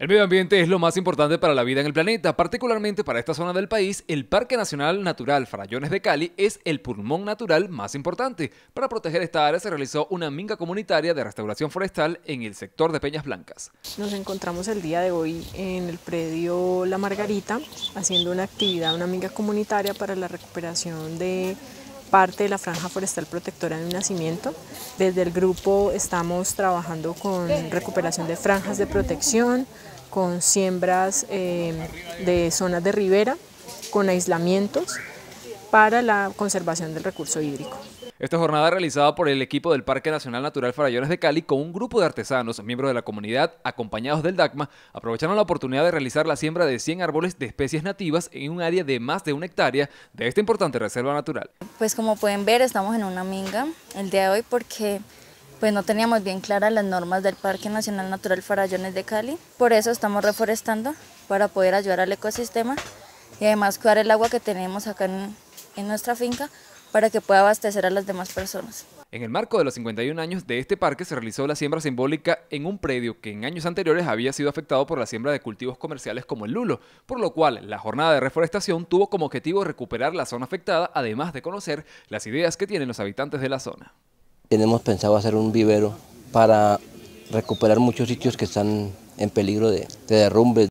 El medio ambiente es lo más importante para la vida en el planeta, particularmente para esta zona del país. El Parque Nacional Natural Farallones de Cali es el pulmón natural más importante. Para proteger esta área se realizó una minga comunitaria de restauración forestal en el sector de Peñas Blancas. Nos encontramos el día de hoy en el predio La Margarita haciendo una actividad, una minga comunitaria para la recuperación de parte de la Franja Forestal Protectora de Nacimiento. Desde el grupo estamos trabajando con recuperación de franjas de protección, con siembras eh, de zonas de ribera, con aislamientos para la conservación del recurso hídrico. Esta jornada realizada por el equipo del Parque Nacional Natural Farallones de Cali con un grupo de artesanos, miembros de la comunidad, acompañados del DACMA, aprovecharon la oportunidad de realizar la siembra de 100 árboles de especies nativas en un área de más de una hectárea de esta importante reserva natural. Pues como pueden ver, estamos en una minga el día de hoy porque pues no teníamos bien claras las normas del Parque Nacional Natural Farallones de Cali. Por eso estamos reforestando para poder ayudar al ecosistema y además cuidar el agua que tenemos acá en, en nuestra finca para que pueda abastecer a las demás personas. En el marco de los 51 años de este parque se realizó la siembra simbólica en un predio que en años anteriores había sido afectado por la siembra de cultivos comerciales como el lulo, por lo cual la jornada de reforestación tuvo como objetivo recuperar la zona afectada, además de conocer las ideas que tienen los habitantes de la zona. Tenemos pensado hacer un vivero para recuperar muchos sitios que están en peligro de,